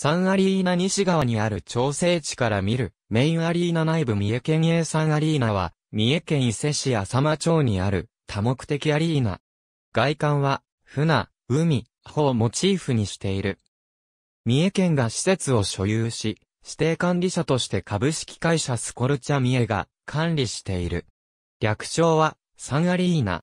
サンアリーナ西側にある調整地から見る、メインアリーナ内部三重県営サンアリーナは、三重県伊勢市浅間町にある、多目的アリーナ。外観は、船、海、帆をモチーフにしている。三重県が施設を所有し、指定管理者として株式会社スコルチャ三重が管理している。略称は、サンアリーナ。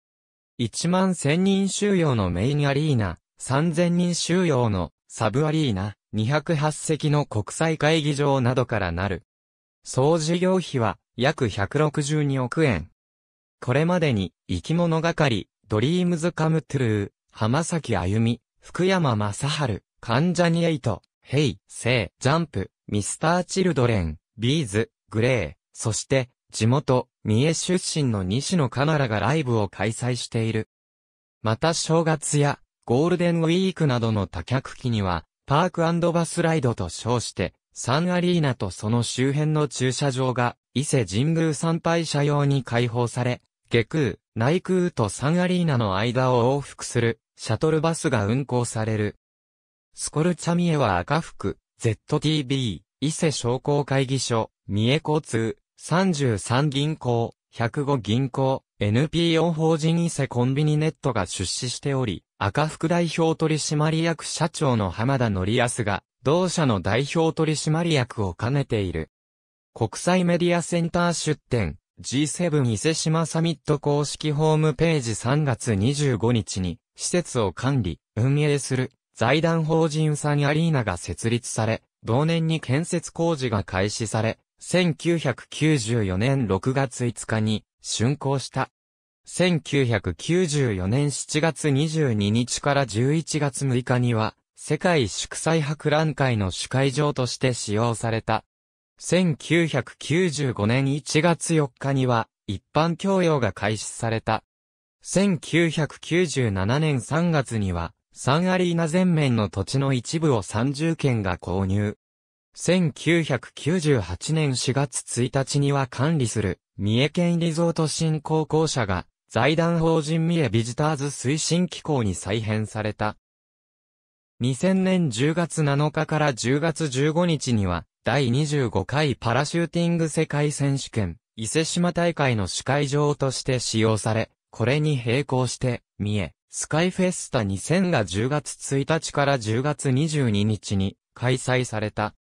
1万1000人収容のメインアリーナ、3000人収容のサブアリーナ。208席の国際会議場などからなる。総事業費は約162億円。これまでに、生き物がかり、ドリームズカムトゥルー、浜崎あゆみ、福山雅治、関ジャニエイト、ヘイ、セイ、ジャンプ、ミスターチルドレン、ビーズ、グレー、そして、地元、三重出身の西野カナラがライブを開催している。また正月や、ゴールデンウィークなどの多客機には、パークバスライドと称して、サンアリーナとその周辺の駐車場が、伊勢神宮参拝者用に開放され、下空、内空とサンアリーナの間を往復する、シャトルバスが運行される。スコルチャミエは赤福、ZTB、伊勢商工会議所、三重交通、33銀行、105銀行、NPO 法人伊勢コンビニネットが出資しており、赤副代表取締役社長の浜田則康が、同社の代表取締役を兼ねている。国際メディアセンター出展 G7 伊勢島サミット公式ホームページ3月25日に施設を管理、運営する財団法人サンアリーナが設立され、同年に建設工事が開始され、1994年6月5日に竣工した。1994年7月22日から11月6日には、世界祝祭博覧会の主会場として使用された。1995年1月4日には、一般教養が開始された。1997年3月には、サンアリーナ全面の土地の一部を30件が購入。1998年4月1日には管理する、三重県リゾート振興公社が財団法人三重ビジターズ推進機構に再編された。2000年10月7日から10月15日には、第25回パラシューティング世界選手権、伊勢島大会の司会場として使用され、これに並行して、三重、スカイフェスタ2000が10月1日から10月22日に開催された。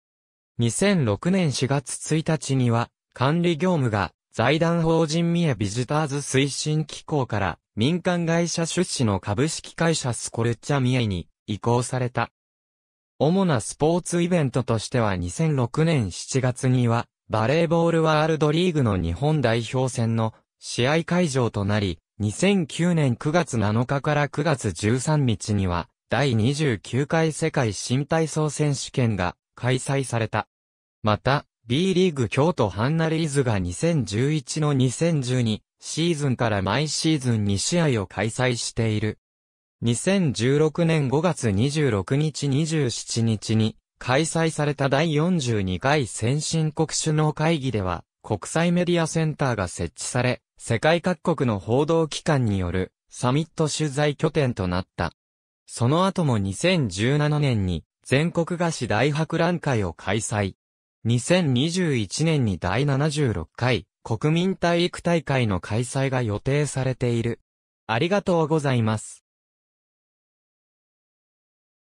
2006年4月1日には、管理業務が財団法人三重ビジターズ推進機構から民間会社出資の株式会社スコルチャ三重に移行された。主なスポーツイベントとしては2006年7月にはバレーボールワールドリーグの日本代表戦の試合会場となり、2009年9月7日から9月13日には第29回世界新体操選手権が開催された。また、B リーグ京都ハンナリーズが2011の2012シーズンから毎シーズン2試合を開催している。2016年5月26日27日に開催された第42回先進国首脳会議では国際メディアセンターが設置され、世界各国の報道機関によるサミット取材拠点となった。その後も2017年に全国菓子大博覧会を開催。2021年に第76回国民体育大会の開催が予定されている。ありがとうございます。